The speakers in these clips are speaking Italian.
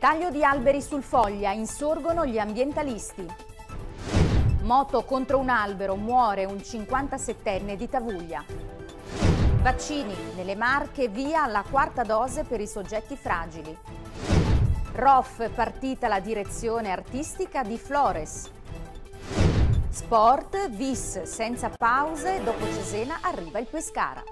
Taglio di alberi sul foglia, insorgono gli ambientalisti. Moto contro un albero, muore un 57enne di Tavuglia. Vaccini, nelle Marche via la quarta dose per i soggetti fragili. ROF, partita la direzione artistica di Flores. Sport, vis senza pause, dopo Cesena arriva il Pescara.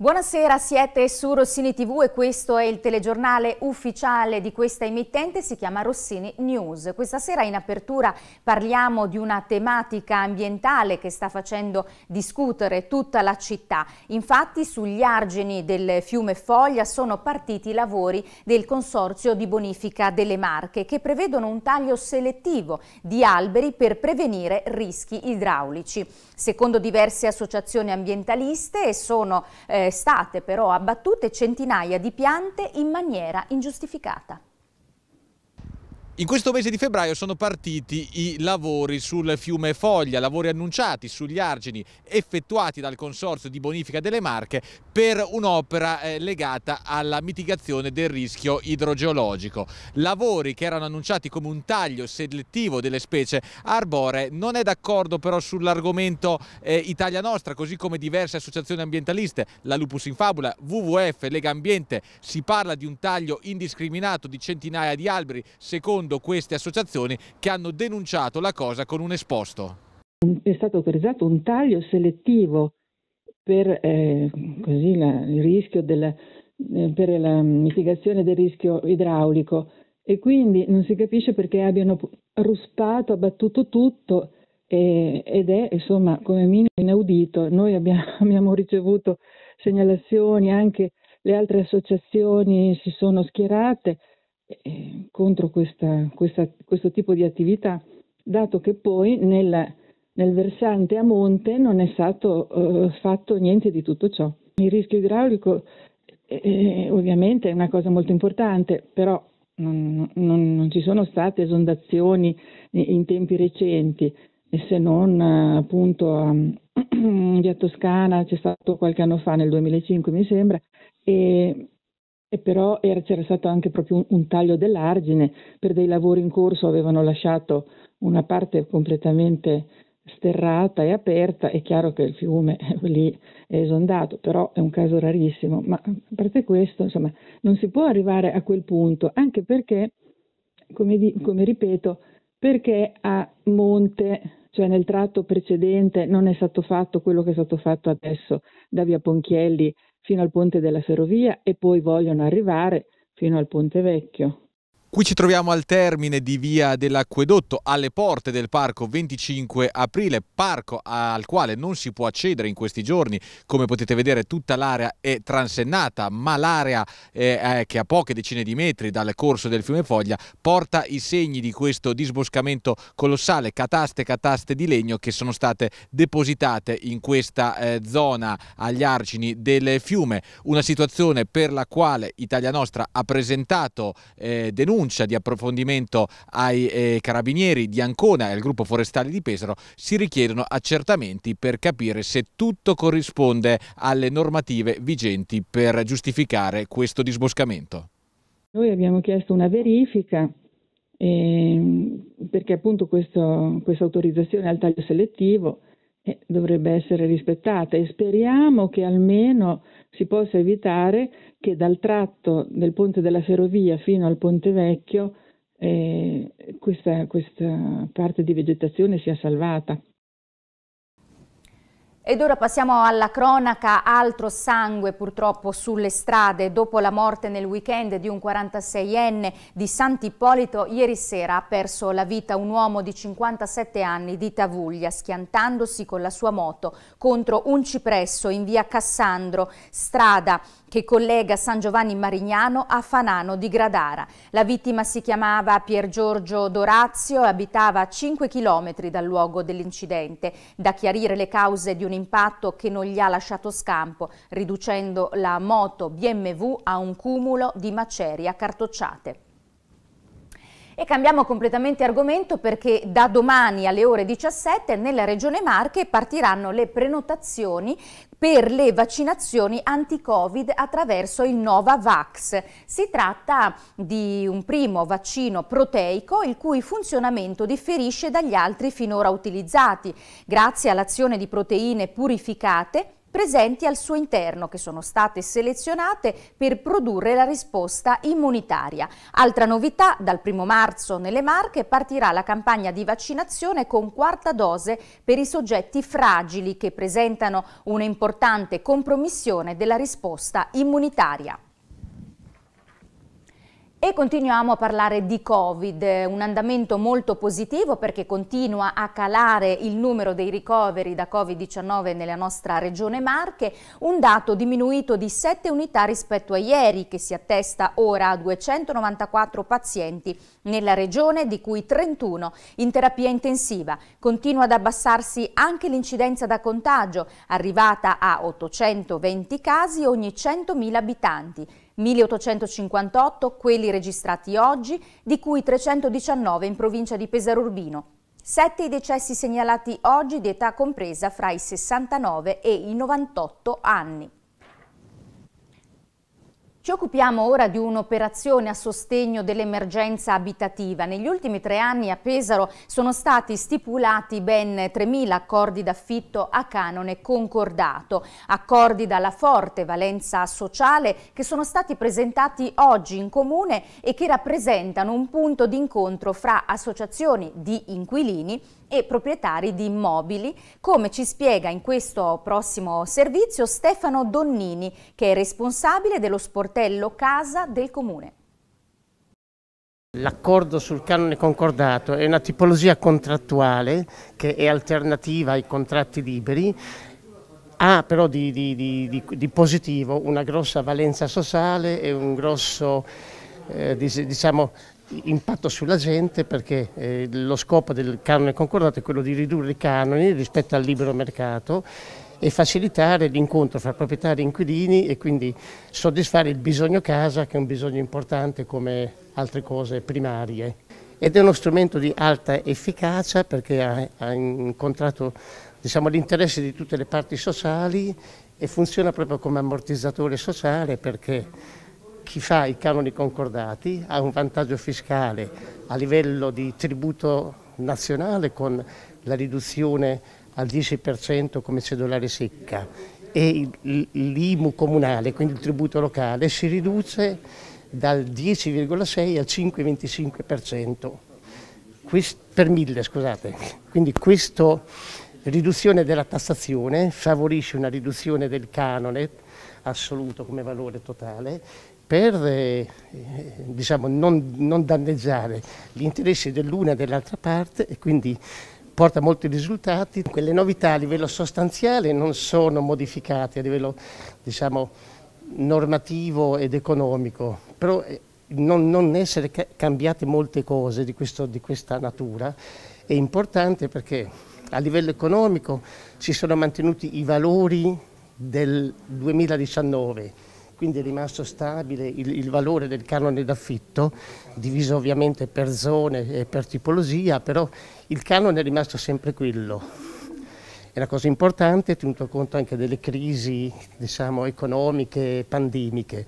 Buonasera, siete su Rossini TV e questo è il telegiornale ufficiale di questa emittente, si chiama Rossini News. Questa sera in apertura parliamo di una tematica ambientale che sta facendo discutere tutta la città. Infatti sugli argini del fiume Foglia sono partiti i lavori del Consorzio di Bonifica delle Marche che prevedono un taglio selettivo di alberi per prevenire rischi idraulici. Secondo diverse associazioni ambientaliste sono eh, è state però abbattute centinaia di piante in maniera ingiustificata. In questo mese di febbraio sono partiti i lavori sul fiume Foglia, lavori annunciati sugli argini effettuati dal Consorzio di Bonifica delle Marche per un'opera eh, legata alla mitigazione del rischio idrogeologico. Lavori che erano annunciati come un taglio selettivo delle specie arboree. non è d'accordo però sull'argomento eh, Italia Nostra, così come diverse associazioni ambientaliste, la Lupus in Fabula, WWF, Lega Ambiente, si parla di un taglio indiscriminato di centinaia di alberi secondo secondo queste associazioni che hanno denunciato la cosa con un esposto. È stato autorizzato un taglio selettivo per eh, la, il rischio della, eh, per la mitigazione del rischio idraulico e quindi non si capisce perché abbiano ruspato, abbattuto tutto e, ed è insomma come minimo inaudito. Noi abbiamo, abbiamo ricevuto segnalazioni, anche le altre associazioni si sono schierate eh, contro questa, questa, questo tipo di attività, dato che poi nel, nel versante a monte non è stato eh, fatto niente di tutto ciò. Il rischio idraulico eh, eh ovviamente è una cosa molto importante, però non, non, non ci sono state esondazioni in tempi recenti, se non eh, appunto a, via Toscana c'è stato qualche anno fa, nel 2005 mi sembra, e e però era, c'era stato anche proprio un, un, taglio dell'argine, per dei lavori in corso avevano lasciato una parte completamente sterrata e aperta, è chiaro che il fiume lì è esondato, però è un caso rarissimo, ma a parte questo, insomma, non si può arrivare a quel punto, anche perché, come, di, come ripeto, perché a monte, cioè nel tratto precedente, non è stato fatto quello che è stato fatto adesso da Via Ponchielli fino al ponte della ferrovia e poi vogliono arrivare fino al ponte vecchio. Qui ci troviamo al termine di via dell'acquedotto, alle porte del parco 25 aprile, parco al quale non si può accedere in questi giorni, come potete vedere tutta l'area è transennata, ma l'area eh, eh, che a poche decine di metri dal corso del fiume Foglia porta i segni di questo disboscamento colossale, cataste cataste di legno che sono state depositate in questa eh, zona agli argini del fiume, una situazione per la quale Italia Nostra ha presentato eh, denunce annuncia di approfondimento ai eh, carabinieri di Ancona e al gruppo forestale di Pesaro si richiedono accertamenti per capire se tutto corrisponde alle normative vigenti per giustificare questo disboscamento. Noi abbiamo chiesto una verifica eh, perché appunto questo, questa autorizzazione al taglio selettivo eh, dovrebbe essere rispettata e speriamo che almeno si possa evitare che dal tratto del ponte della ferrovia fino al ponte vecchio eh, questa, questa parte di vegetazione sia salvata. Ed ora passiamo alla cronaca, altro sangue purtroppo sulle strade. Dopo la morte nel weekend di un 46enne di Sant'Ippolito, ieri sera ha perso la vita un uomo di 57 anni di Tavuglia, schiantandosi con la sua moto contro un cipresso in via Cassandro, strada che collega San Giovanni Marignano a Fanano di Gradara. La vittima si chiamava Pier Giorgio Dorazio e abitava a 5 km dal luogo dell'incidente. Da chiarire le cause di un impatto che non gli ha lasciato scampo, riducendo la moto BMW a un cumulo di macerie cartocciate. E cambiamo completamente argomento perché da domani alle ore 17 nella Regione Marche partiranno le prenotazioni per le vaccinazioni anti-Covid attraverso il Novavax. Si tratta di un primo vaccino proteico il cui funzionamento differisce dagli altri finora utilizzati, grazie all'azione di proteine purificate presenti al suo interno che sono state selezionate per produrre la risposta immunitaria. Altra novità, dal 1 marzo nelle Marche partirà la campagna di vaccinazione con quarta dose per i soggetti fragili che presentano un'importante compromissione della risposta immunitaria. E continuiamo a parlare di Covid, un andamento molto positivo perché continua a calare il numero dei ricoveri da Covid-19 nella nostra regione Marche, un dato diminuito di 7 unità rispetto a ieri che si attesta ora a 294 pazienti nella regione di cui 31 in terapia intensiva. Continua ad abbassarsi anche l'incidenza da contagio, arrivata a 820 casi ogni 100.000 abitanti 1858 quelli registrati oggi, di cui 319 in provincia di Pesaro Urbino. Sette i decessi segnalati oggi di età compresa fra i 69 e i 98 anni. Ci occupiamo ora di un'operazione a sostegno dell'emergenza abitativa. Negli ultimi tre anni a Pesaro sono stati stipulati ben 3.000 accordi d'affitto a canone concordato, accordi dalla forte valenza sociale che sono stati presentati oggi in comune e che rappresentano un punto d'incontro fra associazioni di inquilini e proprietari di immobili, come ci spiega in questo prossimo servizio Stefano Donnini, che è responsabile dello sportello Casa del Comune. L'accordo sul canone concordato è una tipologia contrattuale che è alternativa ai contratti liberi ha però di, di, di, di, positivo una grossa valenza sociale e un grosso eh, diciamo, impatto sulla gente perché eh, lo scopo del canone concordato è quello di ridurre i canoni rispetto al libero mercato e facilitare l'incontro fra proprietari e inquilini e quindi soddisfare il bisogno casa che è un bisogno importante come altre cose primarie. Ed è uno strumento di alta efficacia perché ha, ha incontrato diciamo, l'interesse di tutte le parti sociali e funziona proprio come ammortizzatore sociale perché chi fa i canoni concordati ha un vantaggio fiscale a livello di tributo nazionale con la riduzione al 10% come cedolare secca e l'IMU comunale, quindi il tributo locale, si riduce dal 10,6 al 5,25% per mille, scusate. Quindi questa riduzione della tassazione favorisce una riduzione del canone assoluto come valore totale per eh, diciamo, non, non, danneggiare gli interessi dell'una e dell'altra parte e quindi porta molti risultati. Quelle novità a livello sostanziale non sono modificate a livello diciamo, normativo ed economico, però eh, non, non essere cambiate molte cose di, questo, di questa natura è importante perché a livello economico si sono mantenuti i valori del 2019 quindi è rimasto stabile il, il, valore del canone d'affitto, diviso ovviamente per zone e per tipologia, però il canone è rimasto sempre quello. È una cosa importante, tenuto conto anche delle crisi diciamo, economiche, pandemiche.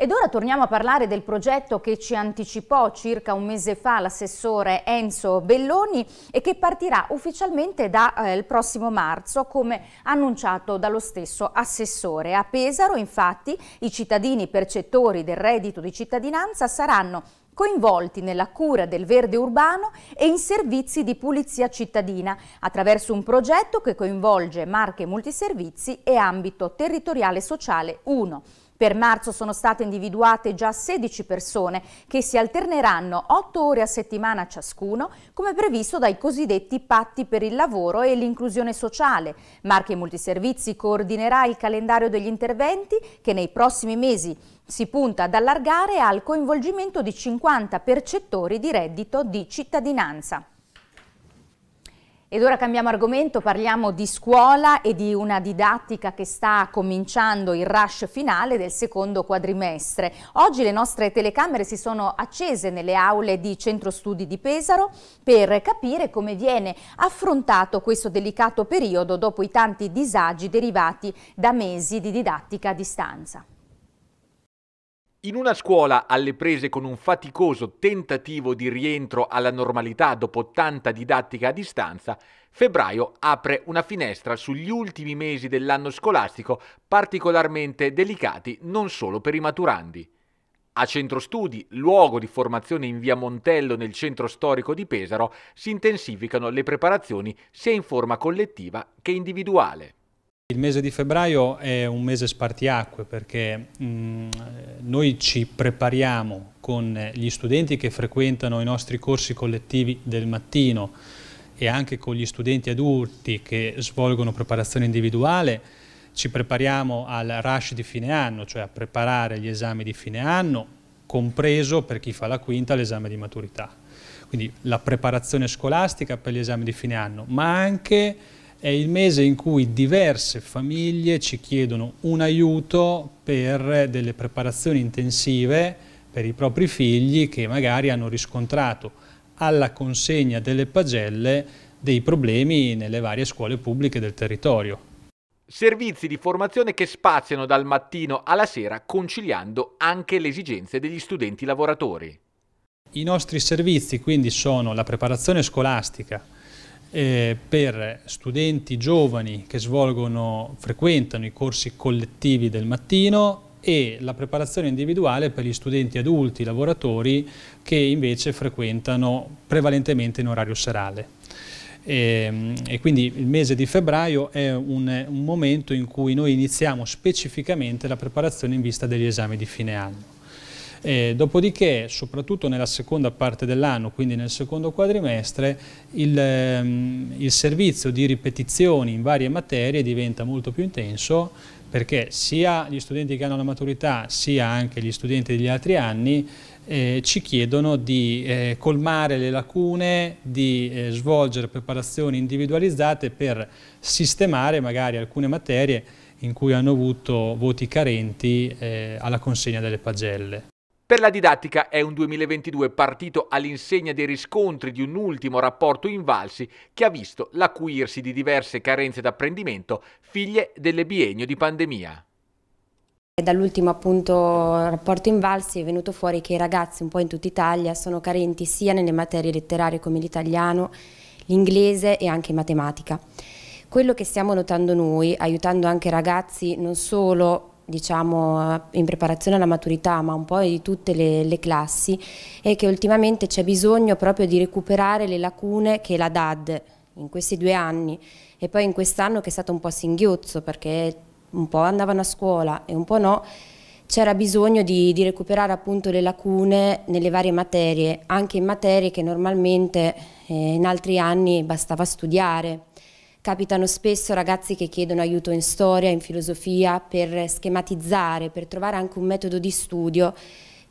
Ed ora torniamo a parlare del progetto che ci anticipò circa un mese fa l'assessore Enzo Belloni e che partirà ufficialmente dal eh, prossimo marzo, come annunciato dallo stesso assessore. A Pesaro, infatti, i cittadini percettori del reddito di cittadinanza saranno coinvolti nella cura del verde urbano e in servizi di pulizia cittadina attraverso un progetto che coinvolge Marche Multiservizi e Ambito Territoriale Sociale 1. Per marzo sono state individuate già 16 persone che si alterneranno 8 ore a settimana ciascuno, come previsto dai cosiddetti patti per il lavoro e l'inclusione sociale. Marche Multiservizi coordinerà il calendario degli interventi che nei prossimi mesi si punta ad allargare al coinvolgimento di 50 percettori di reddito di cittadinanza. Ed ora cambiamo argomento, parliamo di scuola e di una didattica che sta cominciando il rush finale del secondo quadrimestre. Oggi le nostre telecamere si sono accese nelle aule di Centro Studi di Pesaro per capire come viene affrontato questo delicato periodo dopo i tanti disagi derivati da mesi di didattica a distanza. In una scuola alle prese con un faticoso tentativo di rientro alla normalità dopo tanta didattica a distanza, febbraio apre una finestra sugli ultimi mesi dell'anno scolastico particolarmente delicati non solo per i maturandi. A Centro Studi, luogo di formazione in via Montello nel centro storico di Pesaro, si intensificano le preparazioni sia in forma collettiva che individuale. Il mese di febbraio è un mese spartiacque perché mh, mm, noi ci prepariamo con gli studenti che frequentano i nostri corsi collettivi del mattino e anche con gli studenti adulti che svolgono preparazione individuale, ci prepariamo al rush di fine anno, cioè a preparare gli esami di fine anno, compreso per chi fa la quinta l'esame di maturità. Quindi la preparazione scolastica per gli esami di fine anno, ma anche è il mese in cui diverse famiglie ci chiedono un aiuto per delle preparazioni intensive per i propri figli che magari hanno riscontrato alla consegna delle pagelle dei problemi nelle varie scuole pubbliche del territorio. Servizi di formazione che spaziano dal mattino alla sera conciliando anche le esigenze degli studenti lavoratori. I nostri servizi quindi sono la preparazione scolastica, eh, per studenti giovani che svolgono, frequentano i corsi collettivi del mattino e la preparazione individuale per gli studenti adulti, lavoratori, che invece frequentano prevalentemente in orario serale. E, ehm, e quindi il mese di febbraio è un, un momento in cui noi iniziamo specificamente la preparazione in vista degli esami di fine anno. E eh, dopodiché, soprattutto nella seconda parte dell'anno, quindi nel secondo quadrimestre, il, ehm, il servizio di ripetizioni in varie materie diventa molto più intenso perché sia gli studenti che hanno la maturità sia anche gli studenti degli altri anni eh, ci chiedono di eh, colmare le lacune, di eh, svolgere preparazioni individualizzate per sistemare magari alcune materie in cui hanno avuto voti carenti eh, alla consegna delle pagelle. Per la didattica è un 2022 partito all'insegna dei riscontri di un ultimo rapporto in Valsi che ha visto l'acuirsi di diverse carenze d'apprendimento figlie del biennio di pandemia. Dall'ultimo appunto rapporto Valsi è venuto fuori che i ragazzi un po' in tutta Italia sono carenti sia nelle materie letterarie come l'italiano, l'inglese e anche matematica. Quello che stiamo notando noi, aiutando anche ragazzi non solo diciamo eh, in preparazione alla maturità ma un po' di tutte le, le classi è che ultimamente c'è bisogno proprio di recuperare le lacune che la DAD in questi due anni e poi in quest'anno che è stato un po' singhiozzo perché un po' andavano a scuola e un po' no, c'era bisogno di, di, recuperare appunto le lacune nelle varie materie, anche in materie che normalmente eh, in altri anni bastava studiare Capitano spesso ragazzi che chiedono aiuto in storia, in filosofia, per schematizzare, per trovare anche un metodo di studio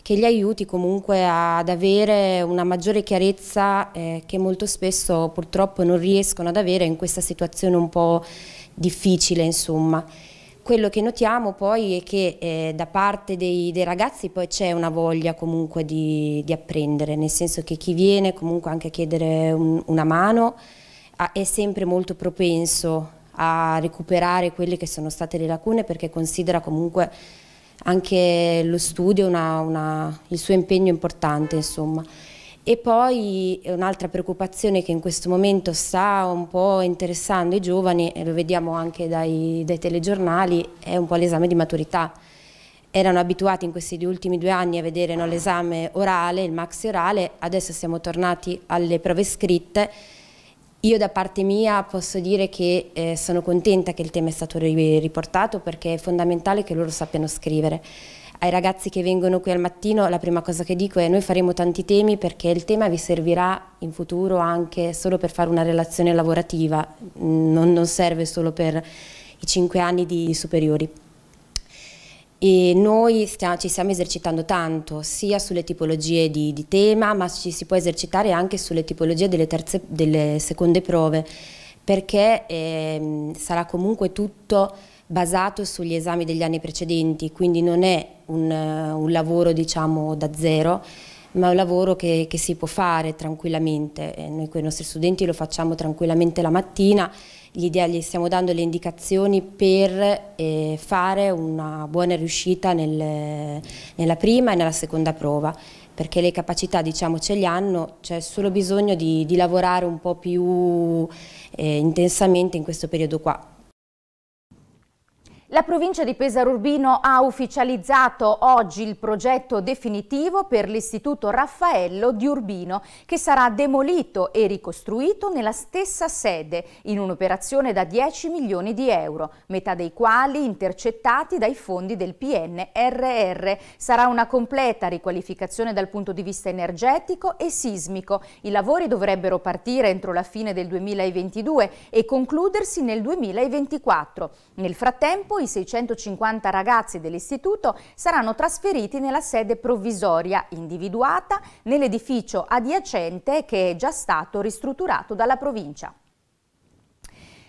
che li aiuti comunque ad avere una maggiore chiarezza eh, che molto spesso purtroppo non riescono ad avere in questa situazione un po' difficile insomma. Quello che notiamo poi è che eh, da parte dei, dei ragazzi poi c'è una voglia comunque di, di, apprendere, nel senso che chi viene comunque anche a chiedere un, una mano è sempre molto propenso a recuperare quelle che sono state le lacune perché considera comunque anche lo studio, una, una, il suo impegno importante insomma. E poi eh, un'altra preoccupazione che in questo momento sta un po' interessando i giovani, e lo vediamo anche dai, dai telegiornali, è un po' l'esame di maturità. Erano abituati in questi ultimi due anni a vedere no, l'esame orale, il maxi orale, adesso siamo tornati alle prove scritte io da parte mia posso dire che eh, sono contenta che il tema è stato riportato perché è fondamentale che loro sappiano scrivere. Ai ragazzi che vengono qui al mattino la prima cosa che dico è noi faremo tanti temi perché il tema vi servirà in futuro anche solo per fare una relazione lavorativa, non, non serve solo per i cinque anni di superiori. E noi stia, ci stiamo esercitando tanto sia sulle tipologie di, di, tema ma ci si può esercitare anche sulle tipologie delle, terze, delle seconde prove perché eh, sarà comunque tutto basato sugli esami degli anni precedenti quindi non è un, un lavoro diciamo da zero ma è un lavoro che, che si può fare tranquillamente e noi con i nostri studenti lo facciamo tranquillamente la mattina gli, gli stiamo dando le indicazioni per eh, fare una buona riuscita nel, nella prima e nella seconda prova perché le capacità diciamo ce le hanno, c'è solo bisogno di, di, lavorare un po' più eh, intensamente in questo periodo qua. La provincia di Pesaro Urbino ha ufficializzato oggi il progetto definitivo per l'Istituto Raffaello di Urbino, che sarà demolito e ricostruito nella stessa sede, in un'operazione da 10 milioni di euro, metà dei quali intercettati dai fondi del PNRR. Sarà una completa riqualificazione dal punto di vista energetico e sismico. I lavori dovrebbero partire entro la fine del 2022 e concludersi nel 2024. Nel frattempo cui 650 ragazzi dell'istituto saranno trasferiti nella sede provvisoria individuata nell'edificio adiacente che è già stato ristrutturato dalla provincia.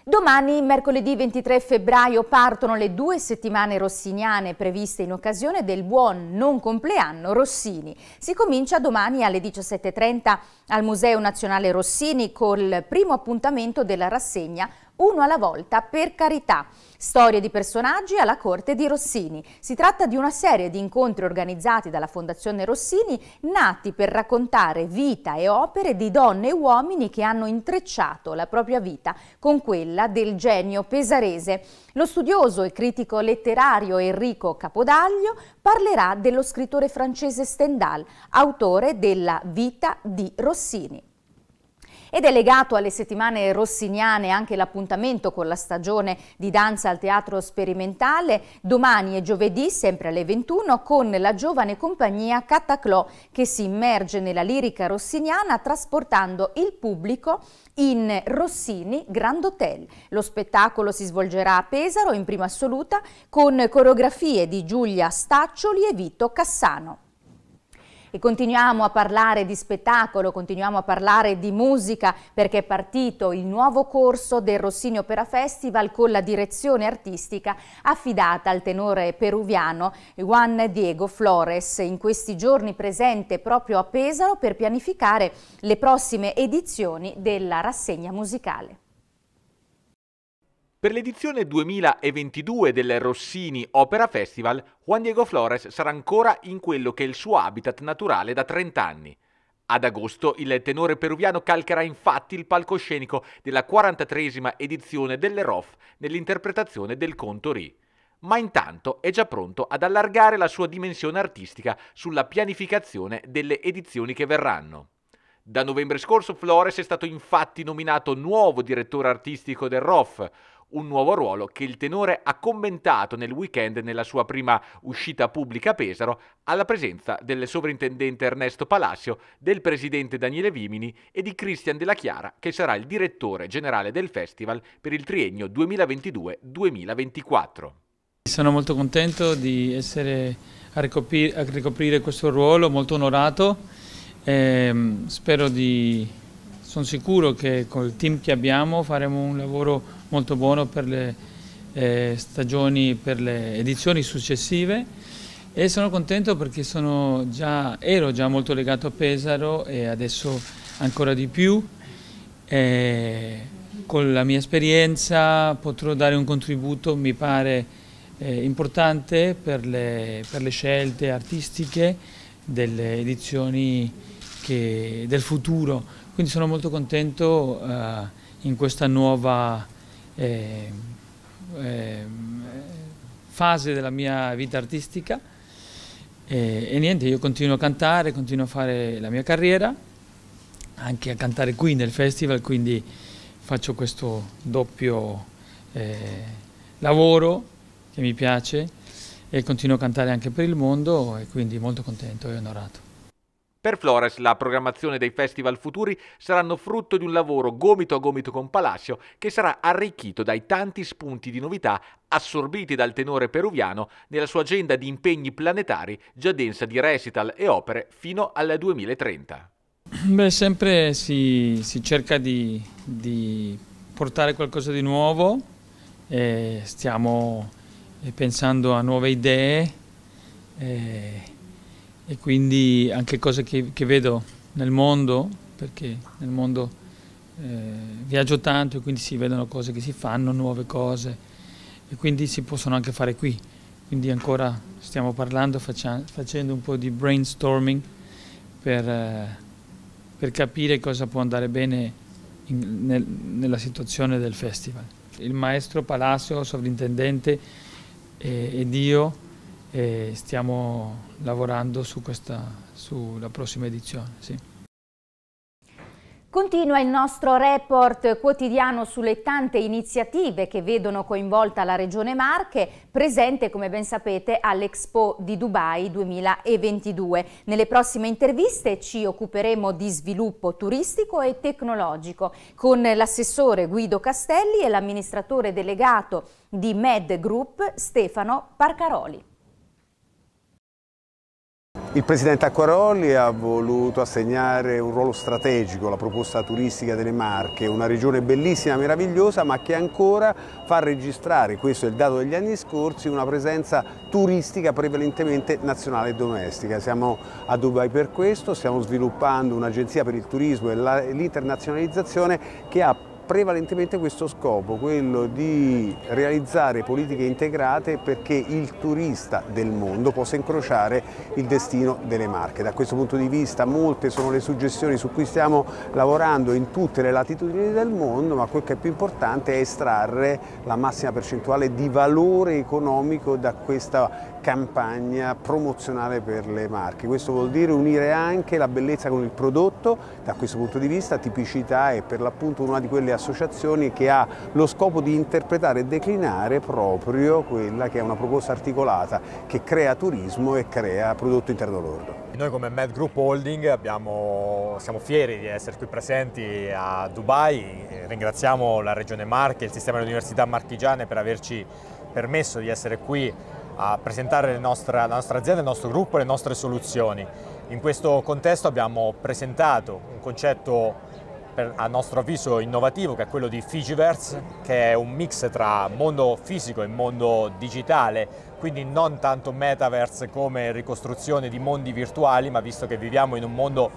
Domani, mercoledì 23 febbraio, partono le due settimane rossiniane previste in occasione del buon non compleanno Rossini. Si comincia domani alle 17.30 al Museo Nazionale Rossini col primo appuntamento della rassegna uno alla volta, per carità. Storie di personaggi alla corte di Rossini. Si tratta di una serie di incontri organizzati dalla Fondazione Rossini, nati per raccontare vita e opere di donne e uomini che hanno intrecciato la propria vita con quella del genio pesarese. Lo studioso e critico letterario Enrico Capodaglio parlerà dello scrittore francese Stendhal, autore della Vita di Rossini. Ed è legato alle settimane rossiniane anche l'appuntamento con la stagione di danza al Teatro Sperimentale, domani e giovedì, sempre alle 21, con la giovane compagnia Cataclò che si immerge nella lirica rossiniana trasportando il pubblico in Rossini Grand Hotel. Lo spettacolo si svolgerà a Pesaro in prima assoluta con coreografie di Giulia Staccioli e Vito Cassano. E continuiamo a parlare di spettacolo, continuiamo a parlare di musica perché è partito il nuovo corso del Rossini Opera Festival con la direzione artistica affidata al tenore peruviano Juan Diego Flores, in questi giorni presente proprio a Pesaro per pianificare le prossime edizioni della rassegna musicale. Per l'edizione 2022 del Rossini Opera Festival, Juan Diego Flores sarà ancora in quello che è il suo habitat naturale da 30 anni. Ad agosto il tenore peruviano calcherà infatti il palcoscenico della 43esima edizione dell'EROF nell'interpretazione del conto Ri. Ma intanto è già pronto ad allargare la sua dimensione artistica sulla pianificazione delle edizioni che verranno. Da novembre scorso Flores è stato infatti nominato nuovo direttore artistico del ROF, un nuovo ruolo che il tenore ha commentato nel weekend nella sua prima uscita pubblica a Pesaro alla presenza del sovrintendente Ernesto Palacio, del presidente Daniele Vimini e di Cristian Della Chiara che sarà il direttore generale del festival per il triennio 2022-2024. Sono molto contento di essere a ricoprire, a ricoprire questo ruolo, molto onorato. E ehm, spero di sono sicuro che col team che abbiamo faremo un lavoro molto buono per le eh, stagioni, per le edizioni successive e sono contento perché sono già, ero già molto legato a Pesaro e adesso ancora di più. E con la mia esperienza potrò dare un contributo, mi pare, eh, importante per le, per le, scelte artistiche delle edizioni che, del futuro. Quindi sono molto contento eh, in questa nuova eh, eh, fase della mia vita artistica e, eh, e niente, io continuo a cantare, continuo a fare la mia carriera, anche a cantare qui nel festival, quindi faccio questo doppio eh, lavoro che mi piace e continuo a cantare anche per il mondo e quindi molto contento e onorato. Per Flores la programmazione dei festival futuri saranno frutto di un lavoro gomito a gomito con Palacio che sarà arricchito dai tanti spunti di novità assorbiti dal tenore peruviano nella sua agenda di impegni planetari già densa di recital e opere fino al 2030. Beh, sempre si, si cerca di, di, portare qualcosa di nuovo, stiamo eh, pensando a nuove idee. E eh, e quindi anche cose che, che vedo nel mondo, perché nel mondo eh, viaggio tanto e quindi si vedono cose che si fanno, nuove cose e quindi si possono anche fare qui. Quindi ancora stiamo parlando, faccia, facendo un po' di brainstorming per, eh, per capire cosa può andare bene in, nel, nella situazione del festival. Il maestro Palacio, sovrintendente eh, ed io e stiamo lavorando su questa, sulla prossima edizione. Sì. Continua il nostro report quotidiano sulle tante iniziative che vedono coinvolta la Regione Marche, presente come ben sapete all'Expo di Dubai 2022. Nelle prossime interviste ci occuperemo di sviluppo turistico e tecnologico con l'assessore Guido Castelli e l'amministratore delegato di Med Group Stefano Parcaroli. Il presidente Acquaroli ha voluto assegnare un ruolo strategico alla proposta turistica delle Marche, una regione bellissima, meravigliosa, ma che ancora fa registrare, questo è il dato degli anni scorsi, una presenza turistica prevalentemente nazionale e domestica. Siamo a Dubai per questo, stiamo sviluppando un'agenzia per il turismo e l'internazionalizzazione che ha prevalentemente questo scopo, quello di realizzare politiche integrate perché il turista del mondo possa incrociare il destino delle Marche. Da questo punto di vista molte sono le suggestioni su cui stiamo lavorando in tutte le latitudini del mondo, ma quel che è più importante è estrarre la massima percentuale di valore economico da questa campagna promozionale per le marche. Questo vuol dire unire anche la bellezza con il prodotto, da questo punto di vista tipicità è per l'appunto una di quelle associazioni che ha lo scopo di interpretare e declinare proprio quella che è una proposta articolata che crea turismo e crea prodotto interno lordo. Noi come Med Group Holding abbiamo, siamo fieri di essere qui presenti a Dubai, ringraziamo la Regione Marche e il sistema delle università marchigiane per averci permesso di essere qui a presentare nostre, la nostra azienda, il nostro gruppo e le nostre soluzioni. In questo contesto abbiamo presentato un concetto per, a nostro avviso innovativo che è quello di Figiverse, che è un mix tra mondo fisico e mondo digitale, quindi non tanto metaverse come ricostruzione di mondi virtuali, ma visto che viviamo in un mondo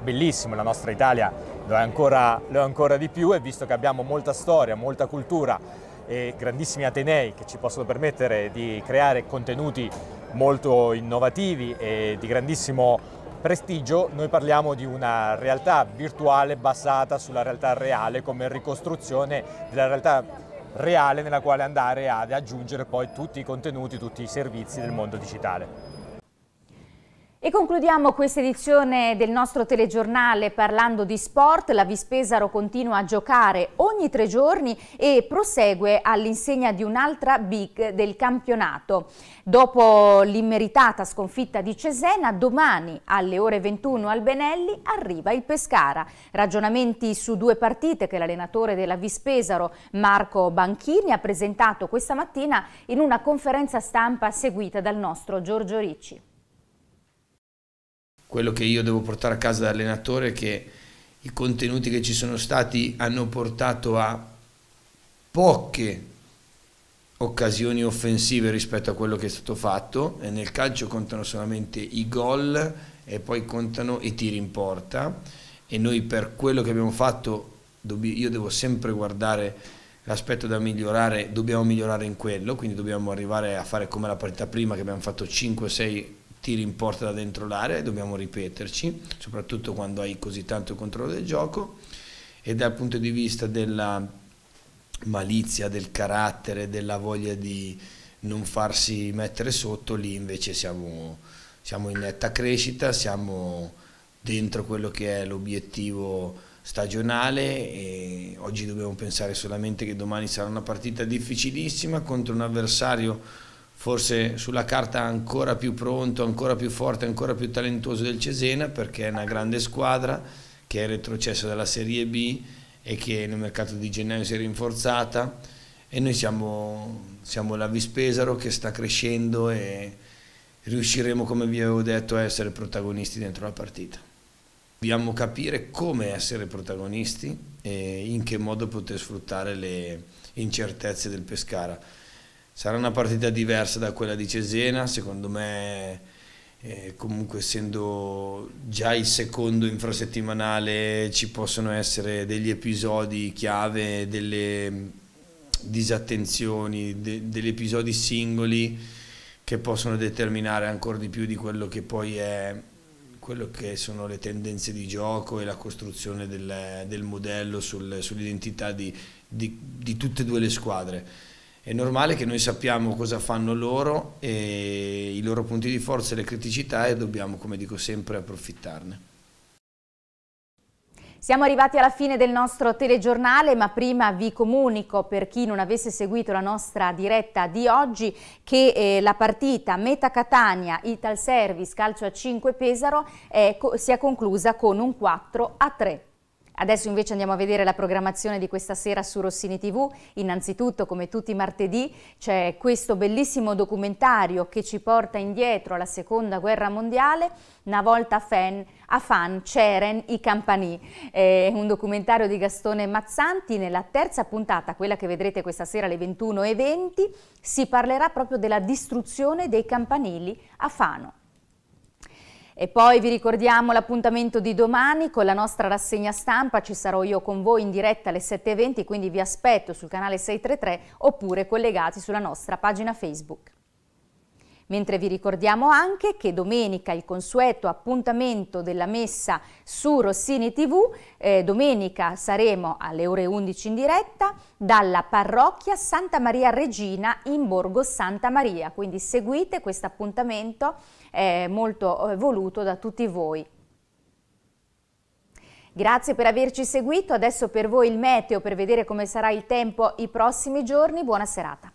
bellissimo, la nostra Italia lo è ancora, lo è ancora di più e visto che abbiamo molta storia, molta cultura, e grandissimi atenei che ci possono permettere di creare contenuti molto innovativi e di grandissimo prestigio, noi parliamo di una realtà virtuale basata sulla realtà reale come ricostruzione della realtà reale nella quale andare ad aggiungere poi tutti i contenuti, tutti i servizi del mondo digitale. E concludiamo questa edizione del nostro telegiornale parlando di sport. La Vispesaro continua a giocare ogni tre giorni e prosegue all'insegna di un'altra big del campionato. Dopo l'immeritata sconfitta di Cesena, domani alle ore 21 al Benelli arriva il Pescara. Ragionamenti su due partite che l'allenatore della Vispesaro, Marco Banchini, ha presentato questa mattina in una conferenza stampa seguita dal nostro Giorgio Ricci quello che io devo portare a casa da allenatore è che i contenuti che ci sono stati hanno portato a poche occasioni offensive rispetto a quello che è stato fatto e nel calcio contano solamente i gol e poi contano i tiri in porta e noi per quello che abbiamo fatto io devo sempre guardare l'aspetto da migliorare, dobbiamo migliorare in quello, quindi dobbiamo arrivare a fare come la partita prima che abbiamo fatto 5-6 tiri in porta da dentro l'area e dobbiamo ripeterci, soprattutto quando hai così tanto controllo del gioco e dal punto di vista della malizia, del carattere, della voglia di non farsi mettere sotto, lì invece siamo, siamo in netta crescita, siamo dentro quello che è l'obiettivo stagionale e oggi dobbiamo pensare solamente che domani sarà una partita difficilissima contro un avversario forse sulla carta ancora più pronto, ancora più forte, ancora più talentuoso del Cesena perché è una grande squadra che è retrocessa dalla Serie B e che nel mercato di gennaio si è rinforzata e noi siamo, siamo la Vispesaro che sta crescendo e riusciremo, come vi avevo detto, a essere protagonisti dentro la partita. Dobbiamo capire come essere protagonisti e in che modo poter sfruttare le incertezze del Pescara. Sarà una partita diversa da quella di Cesena, secondo me eh, comunque essendo già il secondo infrasettimanale ci possono essere degli episodi chiave, delle disattenzioni, de degli episodi singoli che possono determinare ancora di più di quello che poi è quello che sono le tendenze di gioco e la costruzione del, del modello sul, sull'identità di, di, di tutte e due le squadre è normale che noi sappiamo cosa fanno loro, i loro punti di forza e le criticità e dobbiamo, come dico sempre, approfittarne. Siamo arrivati alla fine del nostro telegiornale, ma prima vi comunico per chi non avesse seguito la nostra diretta di oggi che eh, la partita Meta Catania Ital Service calcio a 5 Pesaro è, si è conclusa con un 4 a 3. Adesso invece andiamo a vedere la programmazione di questa sera su Rossini TV. Innanzitutto, come tutti i martedì, c'è questo bellissimo documentario che ci porta indietro alla Seconda Guerra Mondiale, Una volta fan, a fan c'eren i campanì. È un documentario di Gastone Mazzanti. Nella terza puntata, quella che vedrete questa sera alle 21.20, si parlerà proprio della distruzione dei campanili a Fano. E poi vi ricordiamo l'appuntamento di domani con la nostra rassegna stampa, ci sarò io con voi in diretta alle 7.20, quindi vi aspetto sul canale 633 oppure collegati sulla nostra pagina Facebook. Mentre vi ricordiamo anche che domenica il consueto appuntamento della messa su Rossini TV, eh, domenica saremo alle ore 11 in diretta dalla parrocchia Santa Maria Regina in Borgo Santa Maria, quindi seguite questo appuntamento eh, molto voluto da tutti voi. Grazie per averci seguito, adesso per voi il meteo per vedere come sarà il tempo i prossimi giorni, buona serata.